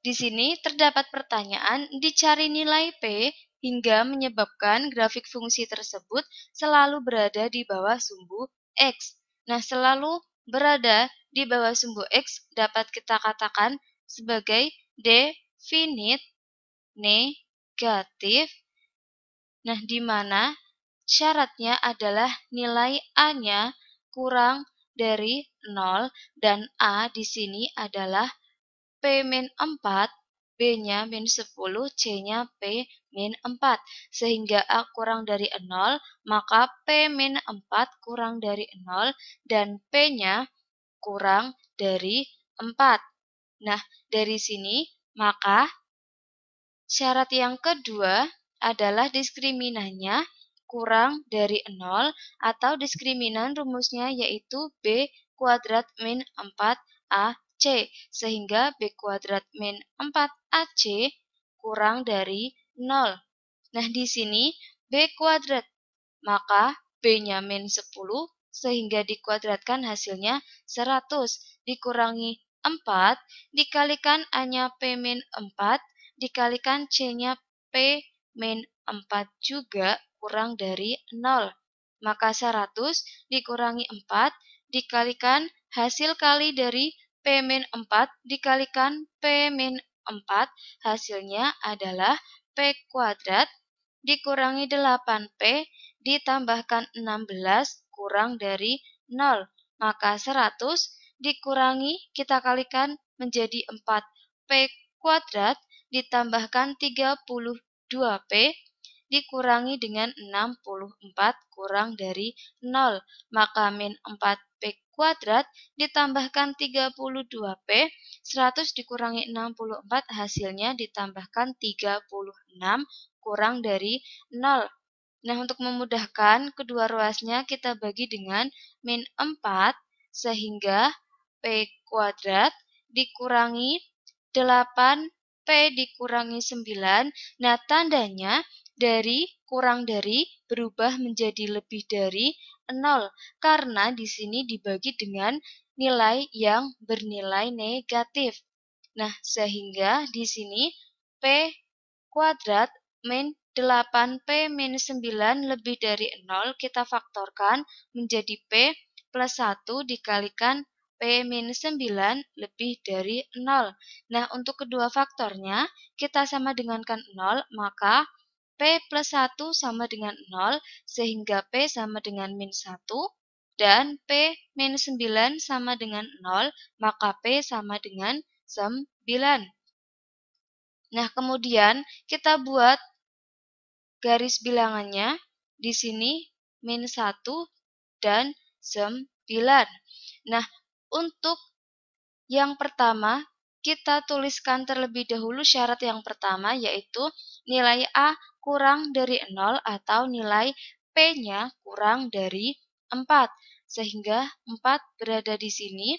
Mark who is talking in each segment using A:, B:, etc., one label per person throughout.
A: Di sini terdapat pertanyaan dicari nilai P hingga menyebabkan grafik fungsi tersebut selalu berada di bawah sumbu X. Nah, selalu berada di bawah sumbu X dapat kita katakan sebagai definite negatif. Nah, di mana syaratnya adalah nilai A-nya kurang dari 0 dan A di sini adalah P min 4, B-nya min 10, C-nya P min 4. Sehingga A kurang dari 0, maka P min 4 kurang dari 0 dan P-nya kurang dari 4. Nah, dari sini maka syarat yang kedua adalah diskriminannya kurang dari 0 atau diskriminan rumusnya yaitu B kuadrat min 4A C, sehingga B kuadrat min 4AC kurang dari 0. Nah, di sini B kuadrat, maka B-nya min 10, sehingga dikuadratkan hasilnya 100, dikurangi 4, dikalikan A-nya P min 4, dikalikan C-nya P min 4 juga kurang dari 0. Maka 100 dikurangi 4, dikalikan hasil kali dari P 4 dikalikan P 4 hasilnya adalah P kuadrat dikurangi 8P ditambahkan 16 kurang dari 0. Maka 100 dikurangi kita kalikan menjadi 4P kuadrat ditambahkan 32P dikurangi dengan 64 kurang dari 0, maka min 4P kuadrat ditambahkan 32P, 100 dikurangi 64 hasilnya ditambahkan 36 kurang dari 0. Nah, untuk memudahkan, kedua ruasnya kita bagi dengan min 4 sehingga P kuadrat dikurangi 8 P dikurangi 9. Nah, tandanya dari kurang dari berubah menjadi lebih dari 0 karena di sini dibagi dengan nilai yang bernilai negatif. Nah, sehingga di sini P kuadrat min 8P min 9 lebih dari 0 kita faktorkan menjadi P plus 1 dikalikan P min 9 lebih dari 0. Nah, untuk kedua faktornya, kita sama dengankan 0, maka P plus 1 sama dengan 0, sehingga P sama dengan min 1, dan P min 9 sama dengan 0, maka P sama dengan 9. Nah, kemudian kita buat garis bilangannya di sini min 1 dan 9. Nah, untuk yang pertama, kita tuliskan terlebih dahulu syarat yang pertama, yaitu nilai A kurang dari 0 atau nilai P-nya kurang dari 4. Sehingga 4 berada di sini.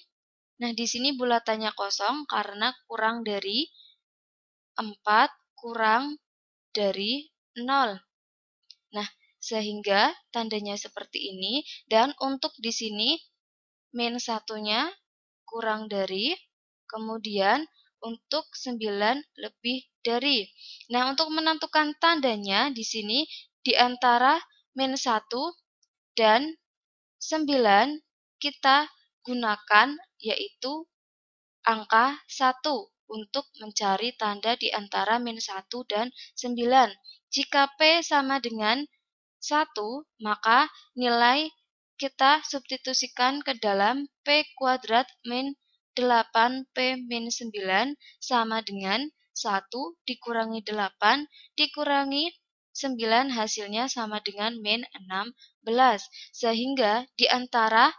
A: Nah, di sini bulatannya kosong karena kurang dari 4 kurang dari 0. Nah, sehingga tandanya seperti ini. Dan untuk di sini, min satunya kurang dari, kemudian untuk 9 lebih dari. Nah, untuk menentukan tandanya di sini di antara min 1 dan 9 kita gunakan yaitu angka 1 untuk mencari tanda di antara min 1 dan 9. Jika P sama dengan 1, maka nilai kita substitusikan ke dalam P kuadrat min 8P 9 sama dengan 1 dikurangi 8 dikurangi 9 hasilnya sama dengan min 16. Sehingga di antara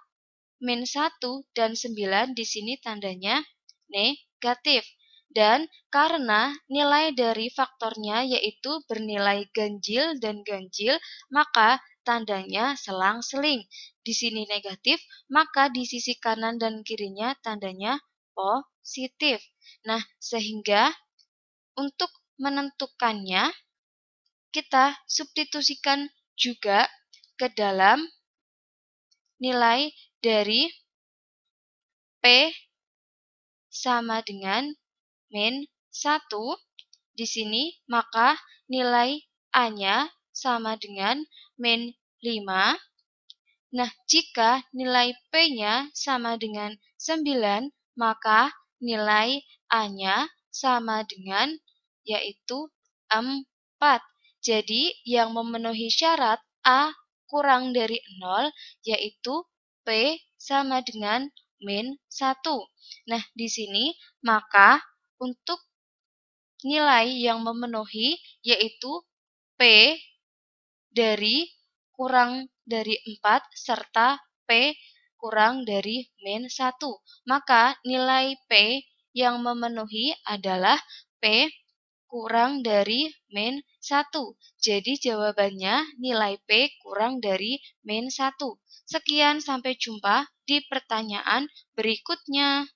A: min 1 dan 9 di sini tandanya negatif. Dan karena nilai dari faktornya yaitu bernilai ganjil dan ganjil, maka tandanya selang-seling. Di sini negatif, maka di sisi kanan dan kirinya tandanya positif. Nah, sehingga untuk menentukannya, kita substitusikan juga ke dalam nilai dari P sama dengan min 1 di sini, maka nilai A-nya sama dengan min 5. Nah, jika nilai P-nya sama dengan 9, maka nilai A-nya sama dengan yaitu 4. Jadi, yang memenuhi syarat A kurang dari 0 yaitu P sama dengan min 1. Nah, di sini maka untuk nilai yang memenuhi yaitu P dari kurang dari 4 serta P kurang dari min 1. Maka nilai P yang memenuhi adalah P kurang dari min 1. Jadi jawabannya nilai P kurang dari min 1. Sekian sampai jumpa di pertanyaan berikutnya.